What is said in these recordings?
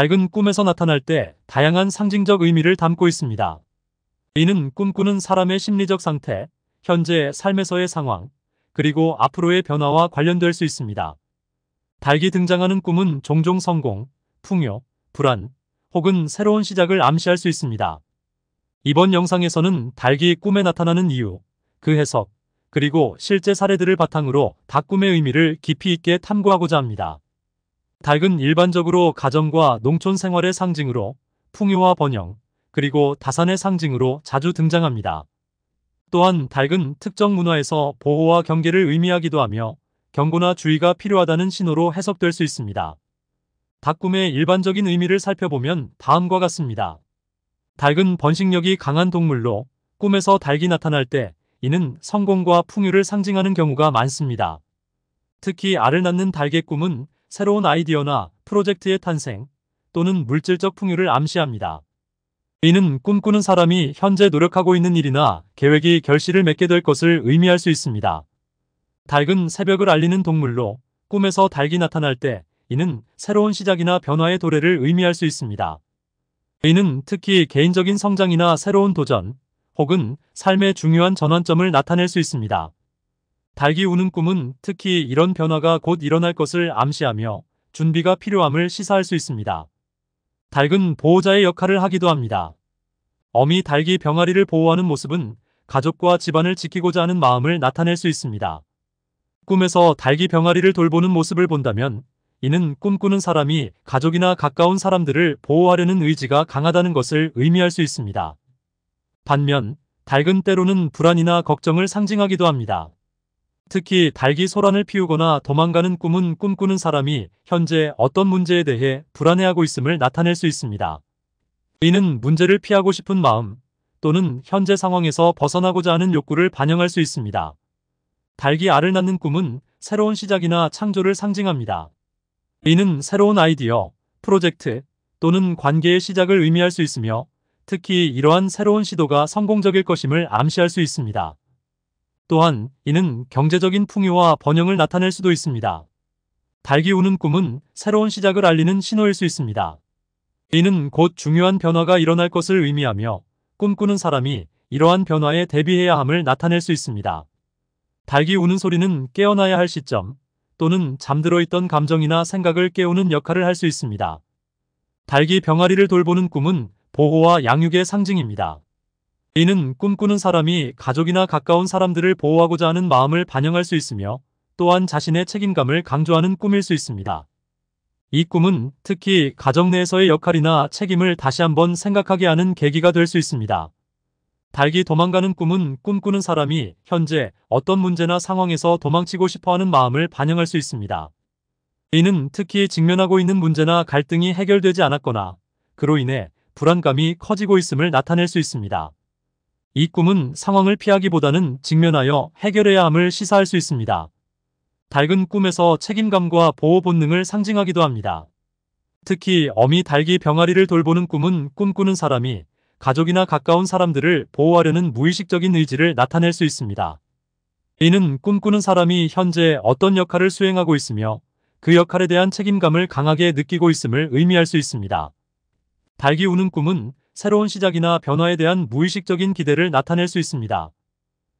밝은 꿈에서 나타날 때 다양한 상징적 의미를 담고 있습니다. 이는 꿈꾸는 사람의 심리적 상태, 현재의 삶에서의 상황, 그리고 앞으로의 변화와 관련될 수 있습니다. 달기 등장하는 꿈은 종종 성공, 풍요, 불안, 혹은 새로운 시작을 암시할 수 있습니다. 이번 영상에서는 달기 꿈에 나타나는 이유, 그 해석, 그리고 실제 사례들을 바탕으로 닭 꿈의 의미를 깊이 있게 탐구하고자 합니다. 닭은 일반적으로 가정과 농촌 생활의 상징으로 풍요와 번영, 그리고 다산의 상징으로 자주 등장합니다. 또한 닭은 특정 문화에서 보호와 경계를 의미하기도 하며 경고나 주의가 필요하다는 신호로 해석될 수 있습니다. 닭꿈의 일반적인 의미를 살펴보면 다음과 같습니다. 닭은 번식력이 강한 동물로 꿈에서 닭이 나타날 때 이는 성공과 풍요를 상징하는 경우가 많습니다. 특히 알을 낳는 닭의 꿈은 새로운 아이디어나 프로젝트의 탄생 또는 물질적 풍요를 암시합니다. 이는 꿈꾸는 사람이 현재 노력하고 있는 일이나 계획이 결실을 맺게 될 것을 의미할 수 있습니다. 닭은 새벽을 알리는 동물로 꿈에서 닭이 나타날 때 이는 새로운 시작이나 변화의 도래를 의미할 수 있습니다. 이는 특히 개인적인 성장이나 새로운 도전 혹은 삶의 중요한 전환점을 나타낼 수 있습니다. 달기 우는 꿈은 특히 이런 변화가 곧 일어날 것을 암시하며 준비가 필요함을 시사할 수 있습니다. 달근 보호자의 역할을 하기도 합니다. 어미 달이 병아리를 보호하는 모습은 가족과 집안을 지키고자 하는 마음을 나타낼 수 있습니다. 꿈에서 달이 병아리를 돌보는 모습을 본다면 이는 꿈꾸는 사람이 가족이나 가까운 사람들을 보호하려는 의지가 강하다는 것을 의미할 수 있습니다. 반면 달근 때로는 불안이나 걱정을 상징하기도 합니다. 특히 달기 소란을 피우거나 도망가는 꿈은 꿈꾸는 사람이 현재 어떤 문제에 대해 불안해하고 있음을 나타낼 수 있습니다. 이는 문제를 피하고 싶은 마음 또는 현재 상황에서 벗어나고자 하는 욕구를 반영할 수 있습니다. 달기 알을 낳는 꿈은 새로운 시작이나 창조를 상징합니다. 이는 새로운 아이디어, 프로젝트 또는 관계의 시작을 의미할 수 있으며 특히 이러한 새로운 시도가 성공적일 것임을 암시할 수 있습니다. 또한 이는 경제적인 풍요와 번영을 나타낼 수도 있습니다. 달기 우는 꿈은 새로운 시작을 알리는 신호일 수 있습니다. 이는 곧 중요한 변화가 일어날 것을 의미하며 꿈꾸는 사람이 이러한 변화에 대비해야 함을 나타낼 수 있습니다. 달기 우는 소리는 깨어나야 할 시점 또는 잠들어 있던 감정이나 생각을 깨우는 역할을 할 수 있습니다. 달기 병아리를 돌보는 꿈은 보호와 양육의 상징입니다. 이는 꿈꾸는 사람이 가족이나 가까운 사람들을 보호하고자 하는 마음을 반영할 수 있으며 또한 자신의 책임감을 강조하는 꿈일 수 있습니다. 이 꿈은 특히 가정 내에서의 역할이나 책임을 다시 한번 생각하게 하는 계기가 될 수 있습니다. 달기 도망가는 꿈은 꿈꾸는 사람이 현재 어떤 문제나 상황에서 도망치고 싶어하는 마음을 반영할 수 있습니다. 이는 특히 직면하고 있는 문제나 갈등이 해결되지 않았거나 그로 인해 불안감이 커지고 있음을 나타낼 수 있습니다. 이 꿈은 상황을 피하기보다는 직면하여 해결해야 함을 시사할 수 있습니다. 닭은 꿈에서 책임감과 보호 본능을 상징하기도 합니다. 특히 어미 달기 병아리를 돌보는 꿈은 꿈꾸는 사람이 가족이나 가까운 사람들을 보호하려는 무의식적인 의지를 나타낼 수 있습니다. 이는 꿈꾸는 사람이 현재 어떤 역할을 수행하고 있으며 그 역할에 대한 책임감을 강하게 느끼고 있음을 의미할 수 있습니다. 달기 우는 꿈은 새로운 시작이나 변화에 대한 무의식적인 기대를 나타낼 수 있습니다.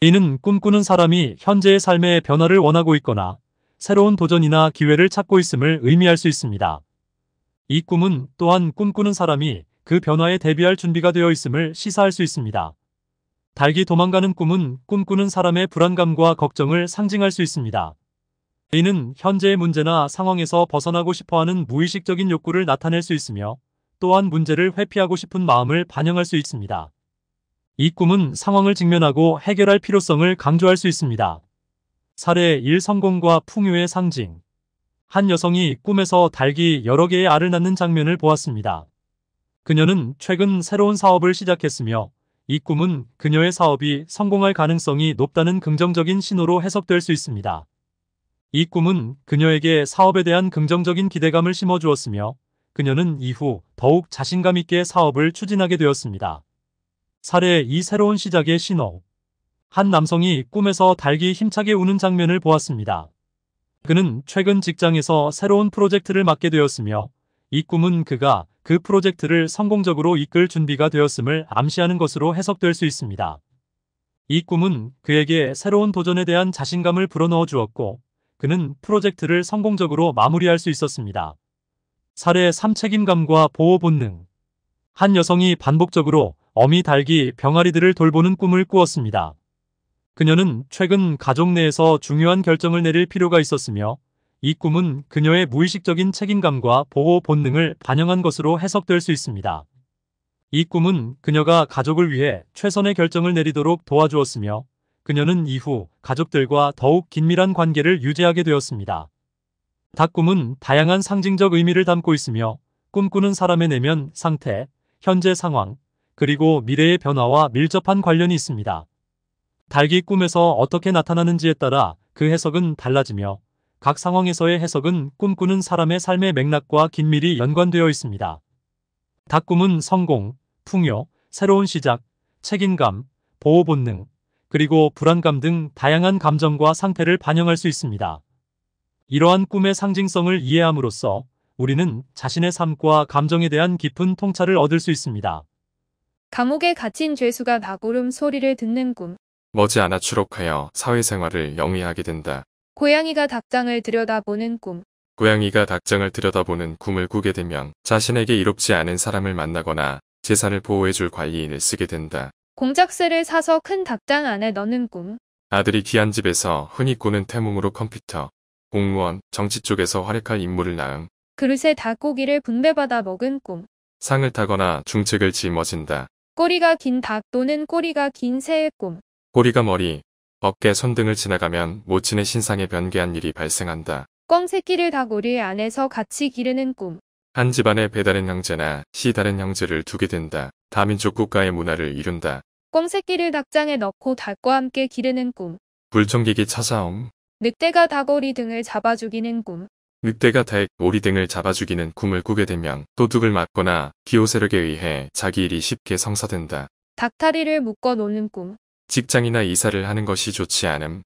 이는 꿈꾸는 사람이 현재의 삶의 변화를 원하고 있거나 새로운 도전이나 기회를 찾고 있음을 의미할 수 있습니다. 이 꿈은 또한 꿈꾸는 사람이 그 변화에 대비할 준비가 되어 있음을 시사할 수 있습니다. 달기 도망가는 꿈은 꿈꾸는 사람의 불안감과 걱정을 상징할 수 있습니다. 이는 현재의 문제나 상황에서 벗어나고 싶어하는 무의식적인 욕구를 나타낼 수 있으며 또한 문제를 회피하고 싶은 마음을 반영할 수 있습니다. 이 꿈은 상황을 직면하고 해결할 필요성을 강조할 수 있습니다. 사례 1 성공과 풍요의 상징 한 여성이 꿈에서 달기 여러 개의 알을 낳는 장면을 보았습니다. 그녀는 최근 새로운 사업을 시작했으며 이 꿈은 그녀의 사업이 성공할 가능성이 높다는 긍정적인 신호로 해석될 수 있습니다. 이 꿈은 그녀에게 사업에 대한 긍정적인 기대감을 심어주었으며 그녀는 이후 더욱 자신감 있게 사업을 추진하게 되었습니다. 사례의 이 새로운 시작의 신호. 한 남성이 꿈에서 달기 힘차게 우는 장면을 보았습니다. 그는 최근 직장에서 새로운 프로젝트를 맡게 되었으며 이 꿈은 그가 그 프로젝트를 성공적으로 이끌 준비가 되었음을 암시하는 것으로 해석될 수 있습니다. 이 꿈은 그에게 새로운 도전에 대한 자신감을 불어넣어 주었고 그는 프로젝트를 성공적으로 마무리할 수 있었습니다. 사례 3책임감과 보호 본능. 한 여성이 반복적으로 어미 닭이 병아리들을 돌보는 꿈을 꾸었습니다. 그녀는 최근 가족 내에서 중요한 결정을 내릴 필요가 있었으며 이 꿈은 그녀의 무의식적인 책임감과 보호 본능을 반영한 것으로 해석될 수 있습니다. 이 꿈은 그녀가 가족을 위해 최선의 결정을 내리도록 도와주었으며 그녀는 이후 가족들과 더욱 긴밀한 관계를 유지하게 되었습니다. 닭꿈은 다양한 상징적 의미를 담고 있으며 꿈꾸는 사람의 내면 상태, 현재 상황, 그리고 미래의 변화와 밀접한 관련이 있습니다. 달기 꿈에서 어떻게 나타나는지에 따라 그 해석은 달라지며 각 상황에서의 해석은 꿈꾸는 사람의 삶의 맥락과 긴밀히 연관되어 있습니다. 닭꿈은 성공, 풍요, 새로운 시작, 책임감, 보호 본능, 그리고 불안감 등 다양한 감정과 상태를 반영할 수 있습니다. 이러한 꿈의 상징성을 이해함으로써 우리는 자신의 삶과 감정에 대한 깊은 통찰을 얻을 수 있습니다. 감옥에 갇힌 죄수가 나구름 소리를 듣는 꿈. 머지않아 추록하여 사회생활을 영위하게 된다. 고양이가 닭장을 들여다보는 꿈. 고양이가 닭장을 들여다보는 꿈을 꾸게 되면 자신에게 이롭지 않은 사람을 만나거나 재산을 보호해줄 관리인을 쓰게 된다. 공작새를 사서 큰 닭장 안에 넣는 꿈. 아들이 귀한 집에서 흔히 꾸는 태몽으로 컴퓨터, 공무원, 정치 쪽에서 활약할 임무를 낳음. 그릇에 닭고기를 분배받아 먹은 꿈. 상을 타거나 중책을 짊어진다. 꼬리가 긴 닭 또는 꼬리가 긴 새의 꿈. 꼬리가 머리, 어깨, 손 등을 지나가면 모친의 신상에 변개한 일이 발생한다. 꿩 새끼를 닭오리 안에서 같이 기르는 꿈. 한 집안에 배다른 형제나 시 다른 형제를 두게 된다. 다민족 국가의 문화를 이룬다. 꿩 새끼를 닭장에 넣고 닭과 함께 기르는 꿈. 불청객이 찾아옴. 늑대가 다오리 등을 잡아 죽이는 꿈. 늑대가 닭, 오리 등을 잡아 죽이는 꿈을 꾸게 되면 도둑을 맞거나 기호세력에 의해 자기 일이 쉽게 성사된다. 닭다리를 묶어 놓는 꿈. 직장이나 이사를 하는 것이 좋지 않음.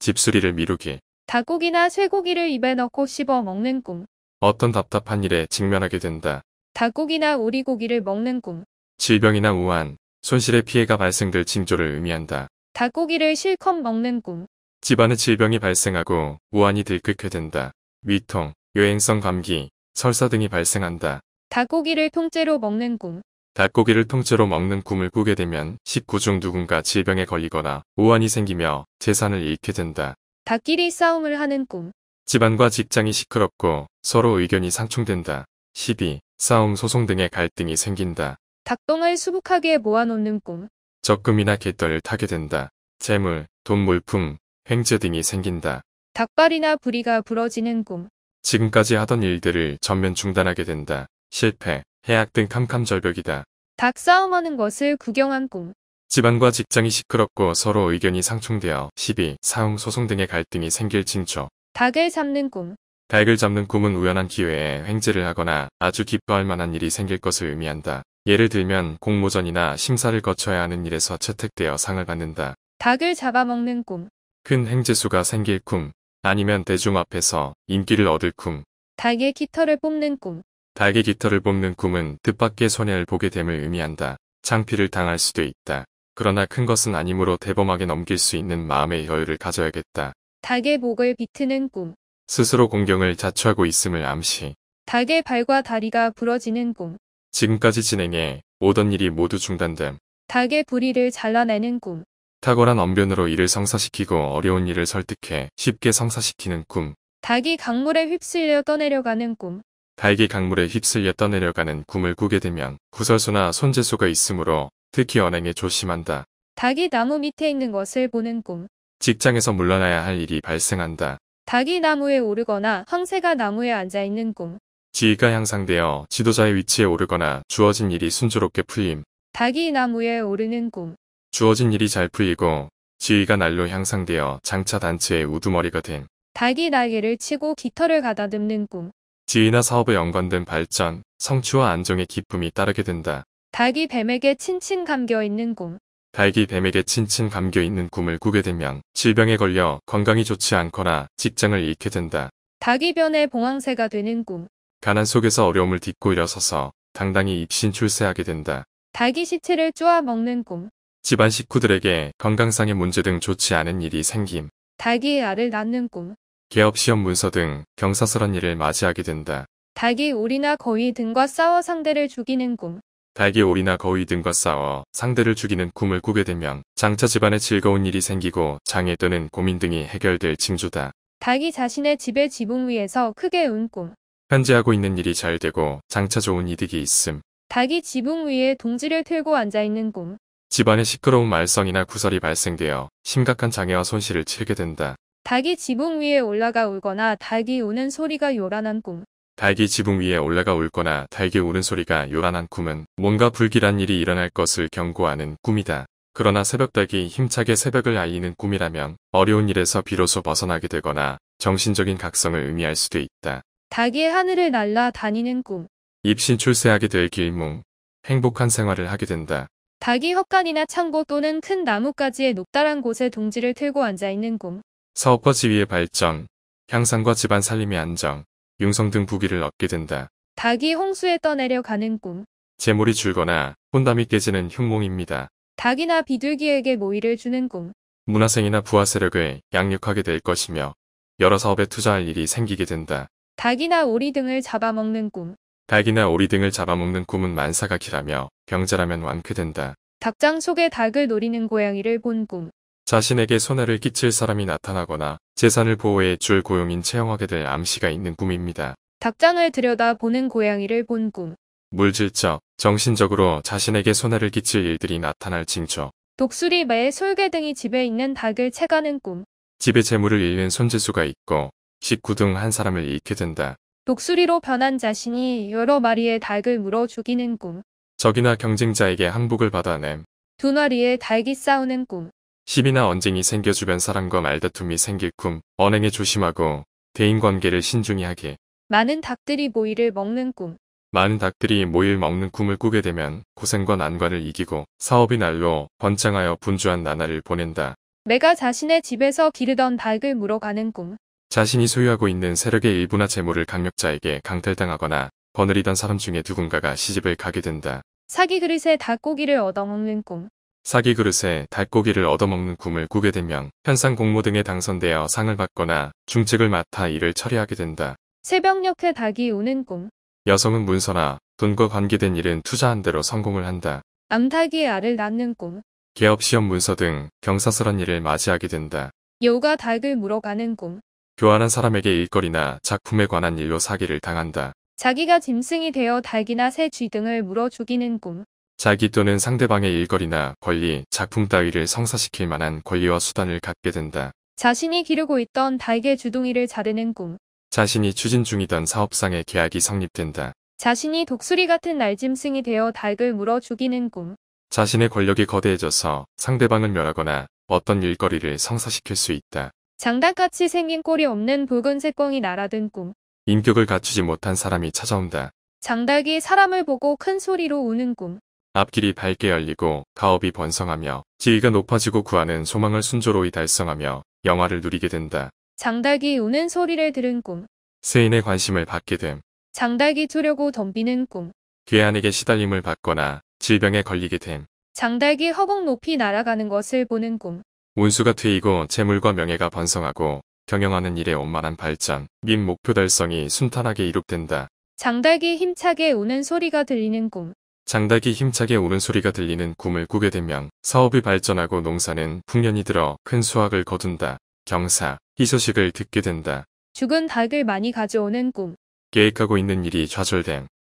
집수리를 미루기. 닭고기나 쇠고기를 입에 넣고 씹어 먹는 꿈. 어떤 답답한 일에 직면하게 된다. 닭고기나 오리고기를 먹는 꿈. 질병이나 우한, 손실의 피해가 발생될 징조를 의미한다. 닭고기를 실컷 먹는 꿈. 집안에 질병이 발생하고 우환이 들끓게 된다. 위통, 요행성 감기, 설사 등이 발생한다. 닭고기를 통째로 먹는 꿈. 닭고기를 통째로 먹는 꿈을 꾸게 되면 식구 중 누군가 질병에 걸리거나 우환이 생기며 재산을 잃게 된다. 닭끼리 싸움을 하는 꿈. 집안과 직장이 시끄럽고 서로 의견이 상충된다. 시비, 싸움, 소송 등의 갈등이 생긴다. 닭똥을 수북하게 모아놓는 꿈. 적금이나 갯떨을 타게 된다. 재물, 돈, 물품, 횡재 등이 생긴다. 닭발이나 부리가 부러지는 꿈. 지금까지 하던 일들을 전면 중단하게 된다. 실패, 해악 등 캄캄절벽이다. 닭 싸움하는 것을 구경한 꿈. 집안과 직장이 시끄럽고 서로 의견이 상충되어 시비, 사음, 소송 등의 갈등이 생길 징조. 닭을 잡는 꿈. 닭을 잡는 꿈은 우연한 기회에 횡재를 하거나 아주 기뻐할 만한 일이 생길 것을 의미한다. 예를 들면 공모전이나 심사를 거쳐야 하는 일에서 채택되어 상을 받는다. 닭을 잡아먹는 꿈. 큰행재수가 생길 꿈, 아니면 대중 앞에서 인기를 얻을 꿈. 닭의 깃털을 뽑는 꿈. 닭의 깃털을 뽑는 꿈은 뜻밖의 손해를 보게 됨을 의미한다. 창피를 당할 수도 있다. 그러나 큰 것은 아니므로 대범하게 넘길 수 있는 마음의 여유를 가져야겠다. 닭의 목을 비트는 꿈. 스스로 공경을 자초하고 있음을 암시. 닭의 발과 다리가 부러지는 꿈. 지금까지 진행해 오던 일이 모두 중단됨. 닭의 부리를 잘라내는 꿈. 탁월한 언변으로 이를 성사시키고 어려운 일을 설득해 쉽게 성사시키는 꿈. 닭이 강물에 휩쓸려 떠내려가는 꿈. 닭이 강물에 휩쓸려 떠내려가는 꿈을 꾸게 되면 구설수나 손재수가 있으므로 특히 언행에 조심한다. 닭이 나무 밑에 있는 것을 보는 꿈. 직장에서 물러나야 할 일이 발생한다. 닭이 나무에 오르거나 황새가 나무에 앉아 있는 꿈. 지위가 향상되어 지도자의 위치에 오르거나 주어진 일이 순조롭게 풀림. 닭이 나무에 오르는 꿈. 주어진 일이 잘 풀리고 지위가 날로 향상되어 장차 단체의 우두머리가 된 닭이 날개를 치고 깃털을 가다듬는 꿈. 지위나 사업에 연관된 발전, 성취와 안정의 기쁨이 따르게 된다. 닭이 뱀에게 친친 감겨 있는 꿈. 닭이 뱀에게 친친 감겨 있는 꿈을 꾸게 되면 질병에 걸려 건강이 좋지 않거나 직장을 잃게 된다. 닭이 변해 봉황새가 되는 꿈. 가난 속에서 어려움을 딛고 일어서서 당당히 입신 출세하게 된다. 닭이 시체를 쪼아 먹는 꿈. 집안 식구들에게 건강상의 문제 등 좋지 않은 일이 생김. 닭이 알을 낳는 꿈. 개업시험 문서 등 경사스런 일을 맞이하게 된다. 닭이 오리나 거위 등과 싸워 상대를 죽이는 꿈. 닭이 오리나 거위 등과 싸워 상대를 죽이는 꿈을 꾸게 되면 장차 집안에 즐거운 일이 생기고 장애 또는 고민 등이 해결될 징조다. 닭이 자신의 집의 지붕 위에서 크게 운 꿈. 현재 하고 있는 일이 잘 되고 장차 좋은 이득이 있음. 닭이 지붕 위에 동지를 틀고 앉아있는 꿈. 집안의 시끄러운 말썽이나 구설이 발생되어 심각한 장애와 손실을 치르게 된다. 닭이 지붕 위에 올라가 울거나 닭이 우는 소리가 요란한 꿈. 닭이 지붕 위에 올라가 울거나 닭이 우는 소리가 요란한 꿈은 뭔가 불길한 일이 일어날 것을 경고하는 꿈이다. 그러나 새벽닭이 힘차게 새벽을 알리는 꿈이라면 어려운 일에서 비로소 벗어나게 되거나 정신적인 각성을 의미할 수도 있다. 닭이 하늘을 날라 다니는 꿈. 입신 출세하게 될 길몽, 행복한 생활을 하게 된다. 닭이 헛간이나 창고 또는 큰 나뭇가지의 높다란 곳에 동지를 틀고 앉아있는 꿈. 사업과 지위의 발전, 향상과 집안 살림의 안정, 융성 등 부귀를 얻게 된다. 닭이 홍수에 떠내려 가는 꿈. 재물이 줄거나 혼담이 깨지는 흉몽입니다. 닭이나 비둘기에게 모의를 주는 꿈. 문화생이나 부하 세력을 양육하게 될 것이며 여러 사업에 투자할 일이 생기게 된다. 닭이나 오리 등을 잡아먹는 꿈. 닭이나 오리 등을 잡아먹는 꿈은 만사가 길라며 병자라면 완쾌된다. 닭장 속에 닭을 노리는 고양이를 본 꿈. 자신에게 손해를 끼칠 사람이 나타나거나 재산을 보호해 줄 고용인 채용하게 될 암시가 있는 꿈입니다. 닭장을 들여다보는 고양이를 본 꿈. 물질적, 정신적으로 자신에게 손해를 끼칠 일들이 나타날 징조. 독수리, 매, 솔개 등이 집에 있는 닭을 채가는 꿈. 집에 재물을 잃는 손재수가 있고 식구 등 한 사람을 잃게 된다. 독수리로 변한 자신이 여러 마리의 닭을 물어 죽이는 꿈. 적이나 경쟁자에게 항복을 받아냄. 두 마리의 닭이 싸우는 꿈. 시비나 언쟁이 생겨 주변 사람과 말다툼이 생길 꿈. 언행에 조심하고 대인관계를 신중히 하기. 많은 닭들이 모이를 먹는 꿈. 많은 닭들이 모일 먹는 꿈을 꾸게 되면 고생과 난관을 이기고 사업이 날로 번창하여 분주한 나날을 보낸다. 내가 자신의 집에서 기르던 닭을 물어가는 꿈. 자신이 소유하고 있는 세력의 일부나 재물을 강력자에게 강탈당하거나 거느리던 사람 중에 누군가가 시집을 가게 된다. 사기 그릇에 닭고기를 얻어먹는 꿈. 사기 그릇에 닭고기를 얻어먹는 꿈을 꾸게 되면 현상 공모 등에 당선되어 상을 받거나 중책을 맡아 일을 처리하게 된다. 새벽녘에 닭이 우는 꿈. 여성은 문서나 돈과 관계된 일은 투자한 대로 성공을 한다. 암탉이 알을 낳는 꿈. 개업 시험 문서 등 경사스런 일을 맞이하게 된다. 요가 닭을 물어가는 꿈. 교환한 사람에게 일거리나 작품에 관한 일로 사기를 당한다. 자기가 짐승이 되어 닭이나 새 쥐 등을 물어 죽이는 꿈. 자기 또는 상대방의 일거리나 권리, 작품 따위를 성사시킬 만한 권리와 수단을 갖게 된다. 자신이 기르고 있던 닭의 주둥이를 자르는 꿈. 자신이 추진 중이던 사업상의 계약이 성립된다. 자신이 독수리 같은 날짐승이 되어 닭을 물어 죽이는 꿈. 자신의 권력이 거대해져서 상대방을 멸하거나 어떤 일거리를 성사시킬 수 있다. 장단같이 생긴 꼴이 없는 붉은 색광이 날아든 꿈. 인격을 갖추지 못한 사람이 찾아온다. 장닭이 사람을 보고 큰 소리로 우는 꿈. 앞길이 밝게 열리고 가업이 번성하며 지위가 높아지고 구하는 소망을 순조로이 달성하며 영화를 누리게 된다. 장닭이 우는 소리를 들은 꿈. 세인의 관심을 받게 됨. 장닭이 두려고 덤비는 꿈. 괴한에게 시달림을 받거나 질병에 걸리게 됨. 장닭이 허공 높이 날아가는 것을 보는 꿈. 운수가 트이고 재물과 명예가 번성하고 경영하는 일에 원만한 발전 및 목표 달성이 순탄하게 이룩된다. 장닭이 힘차게 우는 소리가 들리는 꿈 장닭이 힘차게 우는 소리가 들리는 꿈을 꾸게 되면 사업이 발전하고 농사는 풍년이 들어 큰 수확을 거둔다. 경사, 희 소식을 듣게 된다. 죽은 닭을 많이 가져오는 꿈 계획하고 있는 일이 좌절됨.